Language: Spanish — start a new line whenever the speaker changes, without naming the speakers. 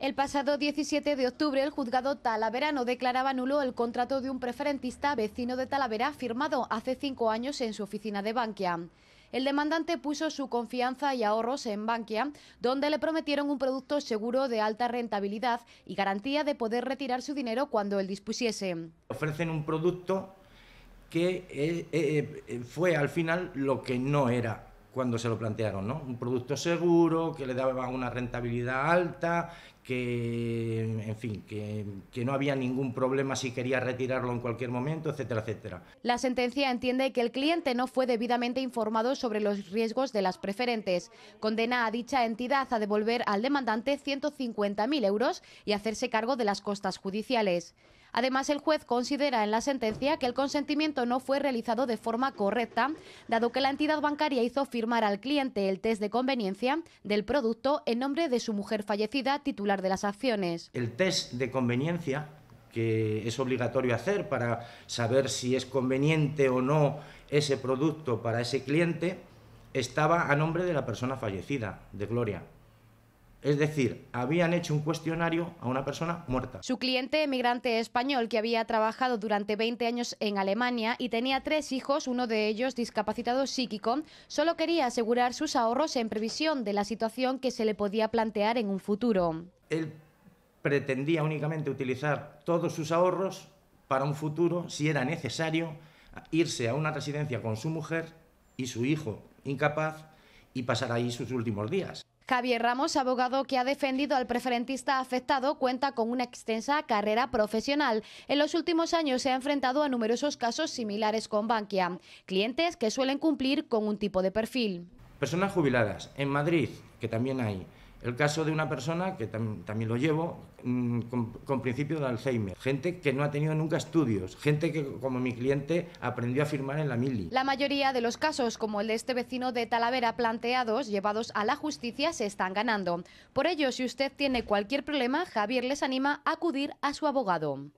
El pasado 17 de octubre, el juzgado talaverano declaraba nulo el contrato de un preferentista vecino de Talavera firmado hace cinco años en su oficina de Bankia. El demandante puso su confianza y ahorros en Bankia, donde le prometieron un producto seguro de alta rentabilidad y garantía de poder retirar su dinero cuando él dispusiese.
Ofrecen un producto que eh, eh, eh, fue al final lo que no era cuando se lo plantearon, ¿no? Un producto seguro, que le daba una rentabilidad alta, que, en fin, que, no había ningún problema si quería retirarlo en cualquier momento, etcétera, etcétera.
La sentencia entiende que el cliente no fue debidamente informado sobre los riesgos de las preferentes. Condena a dicha entidad a devolver al demandante 150.000 euros y hacerse cargo de las costas judiciales. Además, el juez considera en la sentencia que el consentimiento no fue realizado de forma correcta, dado que la entidad bancaria hizo firmar al cliente el test de conveniencia del producto en nombre de su mujer fallecida, titular de las acciones.
El test de conveniencia que es obligatorio hacer para saber si es conveniente o no ese producto para ese cliente, estaba a nombre de la persona fallecida, de Gloria. Es decir, habían hecho un cuestionario a una persona muerta. Su
cliente, emigrante español, que había trabajado durante 20 años en Alemania y tenía tres hijos, uno de ellos discapacitado psíquico, solo quería asegurar sus ahorros en previsión de la situación que se le podía plantear en un futuro
él pretendía únicamente utilizar todos sus ahorros para un futuro, si era necesario, irse a una residencia con su mujer y su hijo incapaz y pasar ahí sus últimos días.
Javier Ramos, abogado que ha defendido al preferentista afectado, cuenta con una extensa carrera profesional. En los últimos años se ha enfrentado a numerosos casos similares con Bankia, clientes que suelen cumplir con un tipo de perfil.
Personas jubiladas en Madrid, que también hay, el caso de una persona, que también lo llevo, mm, con, con, principio de Alzheimer. Gente que no ha tenido nunca estudios. Gente que, como mi cliente, aprendió a firmar en la mili.
La mayoría de los casos, como el de este vecino de Talavera planteados, llevados a la justicia, se están ganando. Por ello, si usted tiene cualquier problema, Javier les anima a acudir a su abogado.